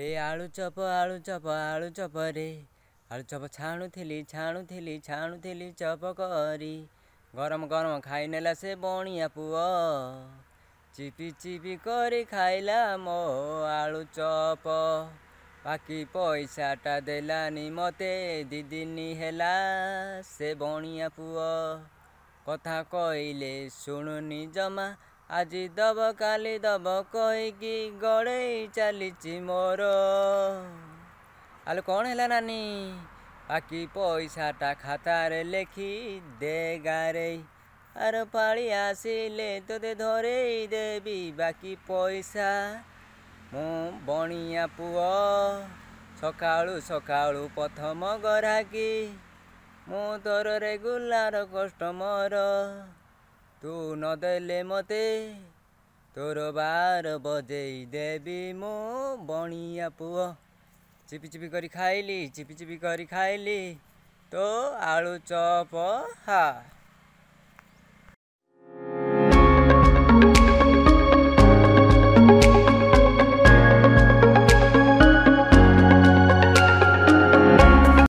ଏ ଆଳୁ ଆଳୁ ଚପ ଚପ ଆଳୁ ଚପରେ ଆଳୁ ଚପ ଛାଣୁଥିଲି ଛାଣୁଥିଲି ଛାଣୁଥିଲି ଚପ କରି ଗରମ ଗରମ ଖାଇନେଲା ସେ ବଣିଆ ପୁଅ ଚିପି ଚିପି କରି ଖାଇଲା ମୋ ଆଳୁଚପ ବାକି ପଇସାଟା ଦେଲାନି ମୋତେ ଦୁଇ ଦିନ ହେଲା ସେ ବଣିଆ ପୁଅ କଥା କହିଲେ ଶୁଣୁନି ଜମା ଆଜି ଦବ କାଲି ଦବ କହିକି ଗଡ଼େଇ ଚାଲିଛି ମୋର ଆଲୋ କ'ଣ ହେଲା ନାନୀ ବାକି ପଇସାଟା ଖାତାରେ ଲେଖି ଦେ ଗାରେ ଆର ପାଳି ଆସିଲେ ତୋତେ ଧରେଇ ଦେବି ବାକି ପଇସା ମୁଁ ବଣିଆ ପୁଅ ସକାଳୁ ସକାଳୁ ପ୍ରଥମ ଗରାକି ମୁଁ ତୋର ରେଗୁଲାର କଷ୍ଟମର ତୁ ନ ଦେଲେ ମୋତେ ତୋର ବାର ବଜେଇ ଦେବି ମୋ ବଣିଆ ପୁଅ ଚିପି ଚିପି କରି ଖାଇଲି ଚିପି ଚିପି କରି ଖାଇଲି ତୋ ଆଳୁ ଚପ ହା